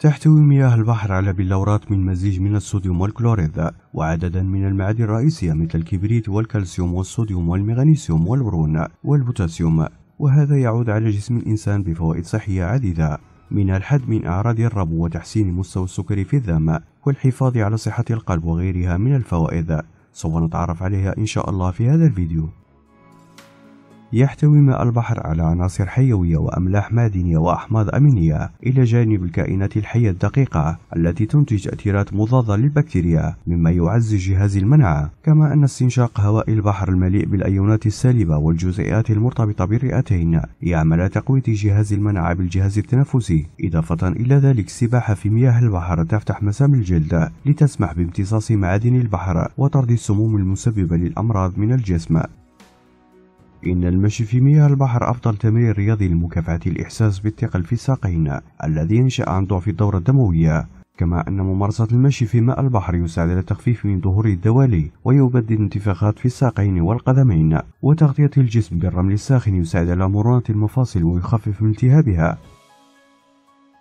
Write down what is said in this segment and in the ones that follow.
تحتوي مياه البحر على بلورات من مزيج من الصوديوم والكلوريد وعددا من المعادن الرئيسية مثل الكبريت والكالسيوم والصوديوم والمغنيسيوم والبرون والبوتاسيوم وهذا يعود على جسم الإنسان بفوائد صحية عديدة من الحد من أعراض الربو وتحسين مستوى السكري في الدم والحفاظ على صحة القلب وغيرها من الفوائد سوف نتعرف عليها إن شاء الله في هذا الفيديو يحتوي ماء البحر على عناصر حيوية وأملاح معدنية وأحماض أمينية إلى جانب الكائنات الحية الدقيقة التي تنتج تأثيرات مضادة للبكتيريا مما يعزز جهاز المناعة كما أن استنشاق هواء البحر المليء بالأيونات السالبة والجزيئات المرتبطة بالرئتين يعمل على تقوية جهاز المناعة بالجهاز التنفسي إضافة إلى ذلك السباحة في مياه البحر تفتح مسام الجلد لتسمح بامتصاص معادن البحر وطرد السموم المسببة للأمراض من الجسم إن المشي في مياه البحر أفضل تمرين رياضي لمكافحة الإحساس بالثقل في الساقين الذي ينشأ عن ضعف الدورة الدموية كما أن ممارسة المشي في ماء البحر يساعد على التخفيف من ظهور الدوالي ويبدد انتفاخات في الساقين والقدمين وتغطية الجسم بالرمل الساخن يساعد على مرونة المفاصل ويخفف من التهابها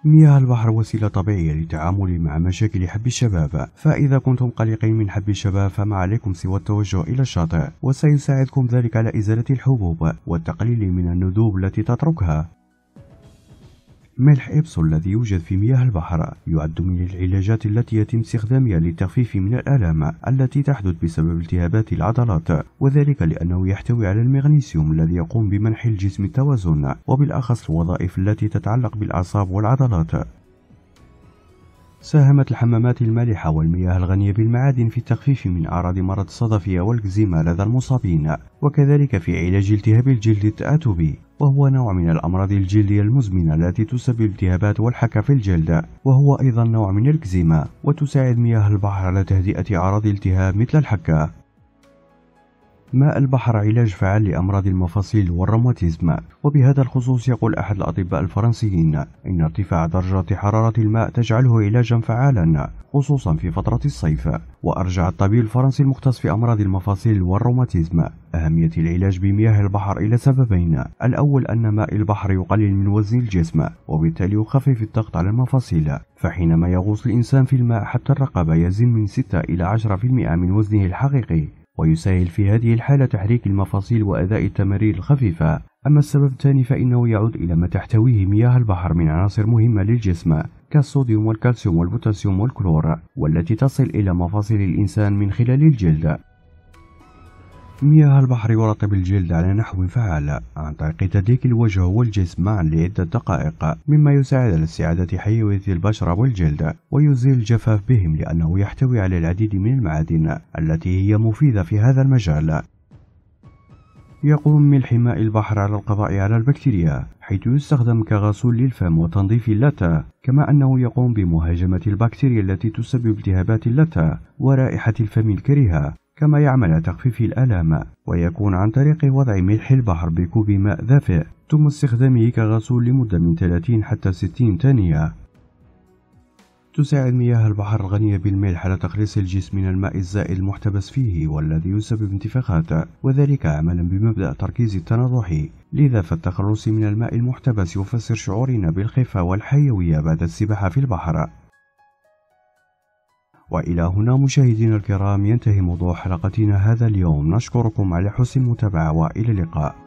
مياه البحر وسيلة طبيعية للتعامل مع مشاكل حب الشباب فإذا كنتم قلقين من حب الشباب فما عليكم سوى التوجه إلى الشاطئ وسيساعدكم ذلك على إزالة الحبوب والتقليل من الندوب التي تتركها ملح إبسو الذي يوجد في مياه البحر يعد من العلاجات التي يتم استخدامها للتخفيف من الآلام التي تحدث بسبب التهابات العضلات وذلك لأنه يحتوي على المغنيسيوم الذي يقوم بمنح الجسم التوازن وبالأخص الوظائف التي تتعلق بالأعصاب والعضلات ساهمت الحمامات المالحة والمياه الغنية بالمعادن في التخفيف من أعراض مرض الصدفية والكزيما لدى المصابين وكذلك في علاج التهاب الجلد التآتبي وهو نوع من الأمراض الجلدية المزمنة التي تسبب التهابات والحكة في الجلد وهو أيضا نوع من الكزيما وتساعد مياه البحر على تهدئة أعراض الالتهاب مثل الحكة ماء البحر علاج فعال لأمراض المفاصل والروماتيزم وبهذا الخصوص يقول أحد الأطباء الفرنسيين إن ارتفاع درجة حرارة الماء تجعله علاجا فعالا خصوصا في فترة الصيف وأرجع الطبيب الفرنسي المختص في أمراض المفاصل والروماتيزم أهمية العلاج بمياه البحر إلى سببين الأول أن ماء البحر يقلل من وزن الجسم وبالتالي يخفف الضغط على المفاصل فحينما يغوص الإنسان في الماء حتى الرقبة يزن من 6 إلى 10% من وزنه الحقيقي ويسهل في هذه الحالة تحريك المفاصيل وأداء التمارين الخفيفة أما السبب الثاني فإنه يعود إلى ما تحتويه مياه البحر من عناصر مهمة للجسم كالصوديوم والكالسيوم والبوتاسيوم والكلور والتي تصل إلى مفاصل الإنسان من خلال الجلد مياه البحر ورطب الجلد على نحو فعال عن طريق تدليك الوجه والجسم معا لعدة دقائق مما يساعد على استعادة حيوية البشرة والجلد ويزيل الجفاف بهم لأنه يحتوي على العديد من المعادن التي هي مفيدة في هذا المجال يقوم ملح ماء البحر على القضاء على البكتيريا حيث يستخدم كغسول للفم وتنظيف اللتة كما أنه يقوم بمهاجمة البكتيريا التي تسبب التهابات اللتة ورائحة الفم الكريهة كما يعمل تخفيف الآلام ويكون عن طريق وضع ملح البحر بكوب ماء دافئ ثم استخدامه كغسول لمدة من 30 حتى 60 ثانية تساعد مياه البحر الغنية بالملح على تخليص الجسم من الماء الزائد المحتبس فيه والذي يسبب انتفاخات وذلك عملا بمبدأ تركيز التنضح لذا فالتخلص من الماء المحتبس يفسر شعورنا بالخفة والحيوية بعد السباحة في البحر وإلى هنا مشاهدينا الكرام ينتهي موضوع حلقتنا هذا اليوم نشكركم على حسن المتابعة وإلى اللقاء